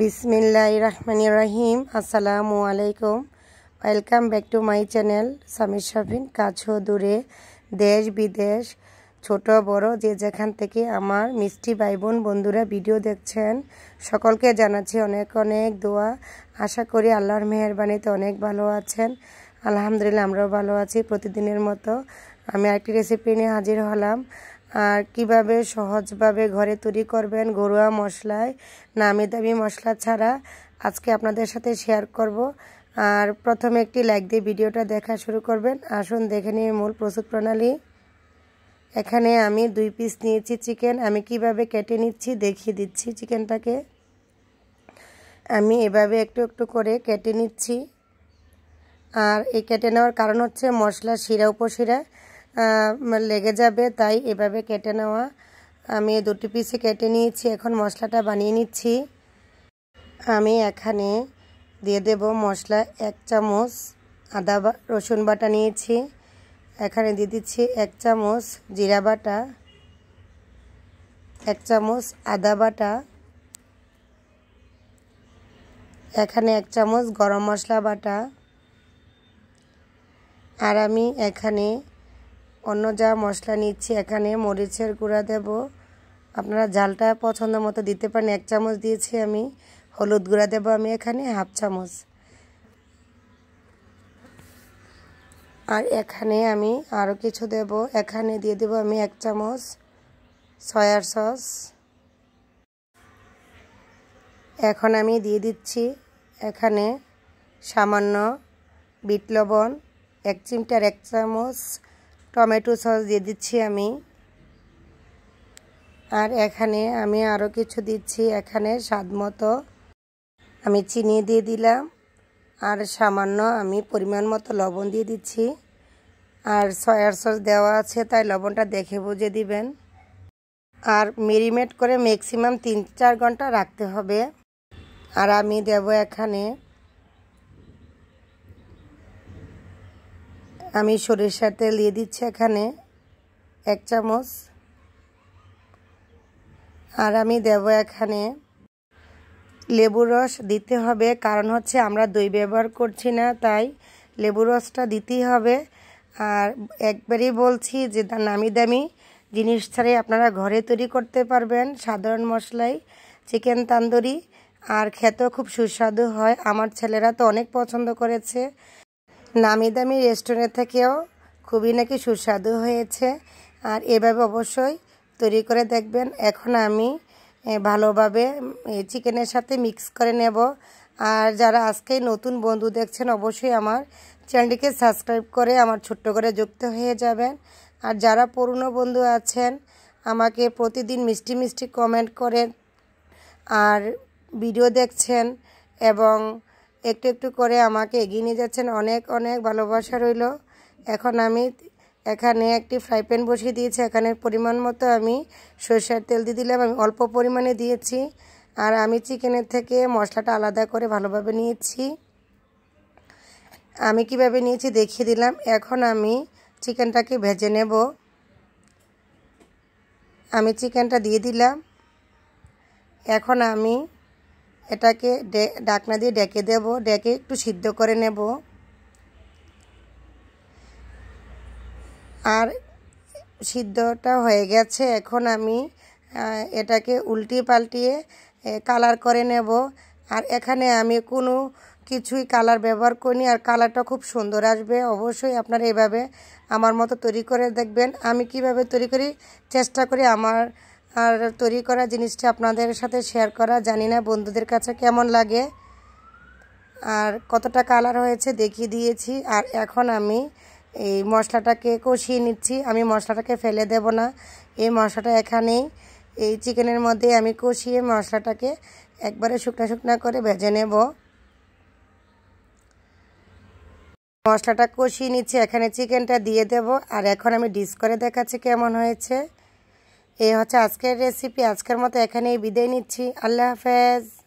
বিসমিল্লা রহমান রহিম আসসালামু আলাইকুম welcome back to my channel স্বামী শপিং কাছো দূরে দেশ বিদেশ ছোট বড় যে যেখান থেকে আমার মিষ্টি ভাই বোন বন্ধুরা ভিডিও দেখছেন সকলকে জানাচ্ছি অনেক অনেক দোয়া আশা করি আল্লাহর মেহরবানিতে অনেক ভালো আছেন আলহামদুলিল্লাহ আমরাও ভালো আছি প্রতিদিনের মতো আমি আরেকটি রেসিপি নিয়ে হাজির হলাম আর কিভাবে সহজভাবে ঘরে তৈরি করবেন ঘরোয়া মশলায় নামি দামি মশলা ছাড়া আজকে আপনাদের সাথে শেয়ার করব আর প্রথমে একটি লাইক দিয়ে ভিডিওটা দেখা শুরু করবেন আসুন দেখে নিয়ে মূল প্রস্তুত প্রণালী এখানে আমি দুই পিস নিয়েছি চিকেন আমি কিভাবে কেটে নিচ্ছি দেখিয়ে দিচ্ছি চিকেনটাকে আমি এভাবে একটু একটু করে কেটে নিচ্ছি আর এই কেটে নেওয়ার কারণ হচ্ছে মশলা শিরা উপশিরা লেগে যাবে তাই এভাবে কেটে নেওয়া আমি দুটি পিসে কেটে নিয়েছি এখন মশলাটা বানিয়ে নিচ্ছি আমি এখানে দিয়ে দেব মশলা এক চামচ আদা রসুন বাটা নিয়েছি এখানে দিয়ে দিচ্ছি এক চামচ জিরা বাটা এক চামচ আদা বাটা এখানে এক চামচ গরম মশলা বাটা আর আমি এখানে অন্য যা মশলা নিচ্ছি এখানে মরিচের গুঁড়া দেব আপনারা জালটা পছন্দ মতো দিতে পারেন এক চামচ দিয়েছি আমি হলুদ গুঁড়া দেব আমি এখানে হাফ চামচ আর এখানে আমি আরও কিছু দেব এখানে দিয়ে দেব আমি এক চামচ সয়ার সস এখন আমি দিয়ে দিচ্ছি এখানে সামান্য বিট লবণ এক চিমটার এক চামচ টমেটো সস দিয়ে দিচ্ছি আমি আর এখানে আমি আরও কিছু দিচ্ছি এখানে স্বাদ মতো আমি চিনি দিয়ে দিলাম আর সামান্য আমি পরিমাণ মতো লবণ দিয়ে দিচ্ছি আর সয়ার সস দেওয়া আছে তাই লবণটা দেখে বুঝে দিবেন আর মেরিনেট করে ম্যাক্সিমাম তিন চার ঘন্টা রাখতে হবে আর আমি দেব এখানে আমি সরিষার তেল দিয়ে দিচ্ছি এখানে এক চামচ আর আমি দেব এখানে লেবু রস দিতে হবে কারণ হচ্ছে আমরা দই ব্যবহার করছি না তাই লেবু রসটা দিতেই হবে আর একবারই বলছি যে নামি দামি জিনিস ছাড়াই আপনারা ঘরে তৈরি করতে পারবেন সাধারণ মশলাই চিকেন তান্দুরি আর খেতেও খুব সুস্বাদু হয় আমার ছেলেরা তো অনেক পছন্দ করেছে নামি দামি রেস্টুরেন্ট থেকেও খুবই নাকি সুস্বাদু হয়েছে আর এভাবে অবশ্যই তৈরি করে দেখবেন এখন আমি ভালোভাবে চিকেনের সাথে মিক্স করে নেব আর যারা আজকে নতুন বন্ধু দেখছেন অবশ্যই আমার চ্যানেলটিকে সাবস্ক্রাইব করে আমার ছোট্ট করে যুক্ত হয়ে যাবেন আর যারা পুরনো বন্ধু আছেন আমাকে প্রতিদিন মিষ্টি মিষ্টি কমেন্ট করেন আর ভিডিও দেখছেন এবং একটু একটু করে আমাকে এগিয়ে নিয়ে যাচ্ছেন অনেক অনেক ভালোবাসা রইল এখন আমি এখানে একটি ফ্রাই প্যান বসিয়ে দিয়েছি এখানে পরিমাণ মতো আমি সরষের তেল দিয়ে দিলাম আমি অল্প পরিমাণে দিয়েছি আর আমি চিকেনের থেকে মশলাটা আলাদা করে ভালোভাবে নিয়েছি আমি কিভাবে নিয়েছি দেখিয়ে দিলাম এখন আমি চিকেনটাকে ভেজে নেব আমি চিকেনটা দিয়ে দিলাম এখন আমি এটাকে ডাকনা দিয়ে ডেকে দেব ডেকে একটু সিদ্ধ করে নেব আর সিদ্ধটা হয়ে গেছে এখন আমি এটাকে উল্টিয়ে পাল্টিয়ে কালার করে নেব আর এখানে আমি কোনো কিছুই কালার ব্যবহার করিনি আর কালারটা খুব সুন্দর আসবে অবশ্যই আপনারা এভাবে আমার মতো তৈরি করে দেখবেন আমি কিভাবে তৈরি করি চেষ্টা করি আমার আর তৈরি করা জিনিসটা আপনাদের সাথে শেয়ার করা জানি না বন্ধুদের কাছে কেমন লাগে আর কতটা কালার হয়েছে দেখিয়ে দিয়েছি আর এখন আমি এই মশলাটাকে কষিয়ে নিচ্ছি আমি মশলাটাকে ফেলে দেব না এই মশলাটা এখানেই এই চিকেনের মধ্যে আমি কষিয়ে মশলাটাকে একবারে শুকনো শুকনো করে ভেজে নেব মশলাটা কষিয়ে নিচ্ছি এখানে চিকেনটা দিয়ে দেব আর এখন আমি ডিস করে দেখাচ্ছি কেমন হয়েছে এই হচ্ছে আজকের রেসিপি আজকের মতো এখানেই বিদায় নিচ্ছি আল্লাহ হাফেজ